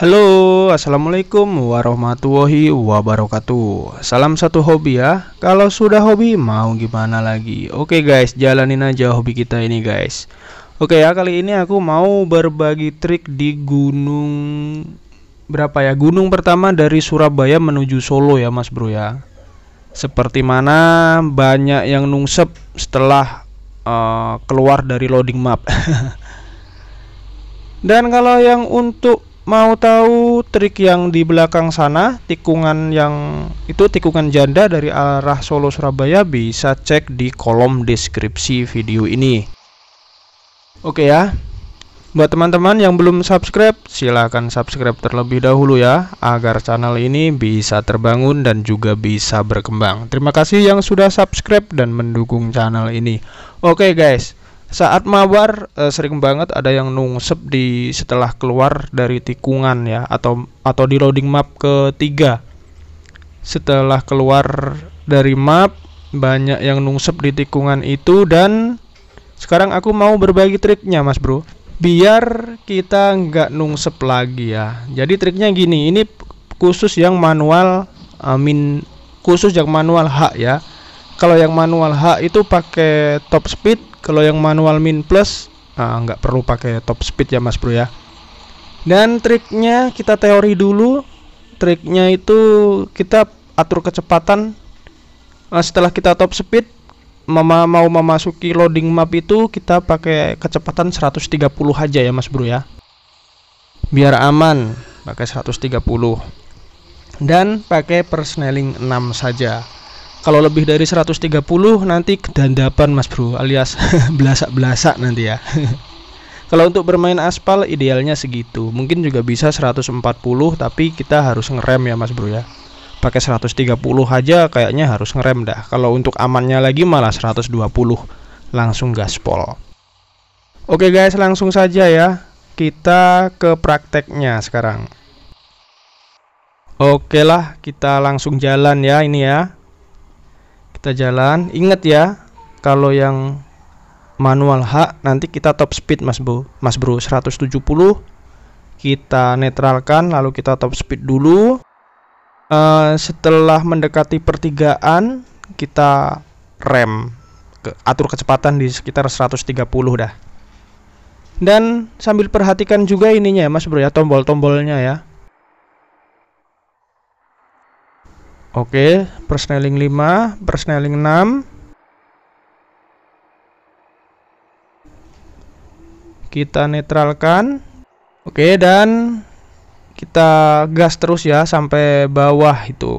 Halo, assalamualaikum warahmatullahi wabarakatuh. Salam satu hobi ya. Kalau sudah hobi, mau gimana lagi? Oke, guys, jalanin aja hobi kita ini, guys. Oke ya, kali ini aku mau berbagi trik di gunung berapa ya? Gunung pertama dari Surabaya menuju Solo ya, Mas Bro ya. Seperti mana banyak yang nungsep setelah uh, keluar dari loading map. Dan kalau yang untuk mau tahu trik yang di belakang sana, tikungan yang itu tikungan janda dari arah Solo Surabaya bisa cek di kolom deskripsi video ini. Oke ya. Buat teman-teman yang belum subscribe, silahkan subscribe terlebih dahulu ya, agar channel ini bisa terbangun dan juga bisa berkembang. Terima kasih yang sudah subscribe dan mendukung channel ini. Oke guys, saat mawar e, sering banget ada yang nungsep di setelah keluar dari tikungan ya atau atau di loading map ketiga setelah keluar dari map banyak yang nungsep di tikungan itu dan sekarang aku mau berbagi triknya mas bro biar kita nggak nungsep lagi ya jadi triknya gini ini khusus yang manual amin khusus yang manual hak ya kalau yang manual H itu pakai top speed kalau yang manual min plus nah, nggak perlu pakai top speed ya mas bro ya dan triknya kita teori dulu triknya itu kita atur kecepatan nah, setelah kita top speed mama mau memasuki loading map itu kita pakai kecepatan 130 aja ya mas bro ya biar aman pakai 130 dan pakai persneling 6 saja kalau lebih dari 130 nanti kedandapan mas bro alias belasak-belasak nanti ya kalau untuk bermain aspal idealnya segitu mungkin juga bisa 140 tapi kita harus ngerem ya mas bro ya pakai 130 aja kayaknya harus ngerem dah kalau untuk amannya lagi malah 120 langsung gaspol oke guys langsung saja ya kita ke prakteknya sekarang oke lah kita langsung jalan ya ini ya kita jalan ingat ya kalau yang manual H nanti kita top speed Mas Bro Mas Bro 170 kita netralkan lalu kita top speed dulu uh, setelah mendekati pertigaan kita rem ke, atur kecepatan di sekitar 130 dah dan sambil perhatikan juga ininya ya Mas Bro ya tombol-tombolnya ya Oke, persneling 5, persneling 6. Kita netralkan. Oke, dan kita gas terus ya sampai bawah itu.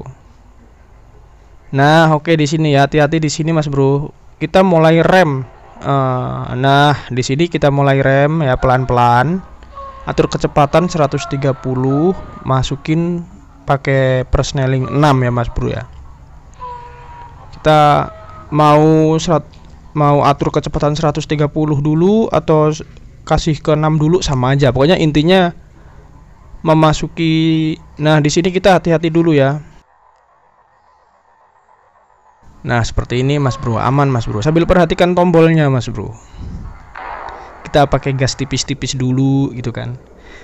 Nah, oke di sini ya, hati-hati di sini Mas Bro. Kita mulai rem. Uh, nah, di sini kita mulai rem ya pelan-pelan. Atur kecepatan 130, masukin pakai persneling 6 ya Mas Bro ya kita mau serat, mau atur kecepatan 130 dulu atau kasih ke 6 dulu sama aja pokoknya intinya memasuki nah di sini kita hati-hati dulu ya Nah seperti ini mas bro aman mas bro sambil perhatikan tombolnya mas bro kita pakai gas tipis-tipis dulu gitu kan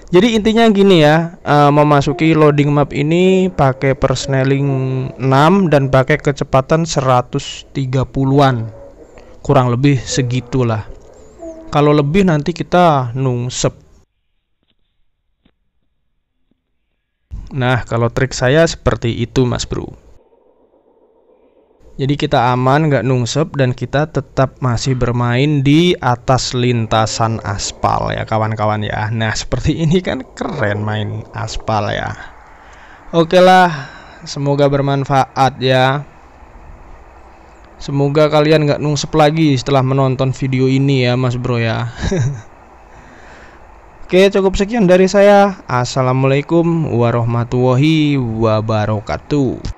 jadi intinya gini ya uh, memasuki loading map ini pakai persneling 6 dan pakai kecepatan 130-an kurang lebih segitulah kalau lebih nanti kita nungsep nah kalau trik saya seperti itu mas bro jadi kita aman, nggak nungsep dan kita tetap masih bermain di atas lintasan aspal ya kawan-kawan ya. Nah seperti ini kan keren main aspal ya. Oke lah, semoga bermanfaat ya. Semoga kalian nggak nungsep lagi setelah menonton video ini ya Mas Bro ya. Oke cukup sekian dari saya. Assalamualaikum warahmatullahi wabarakatuh.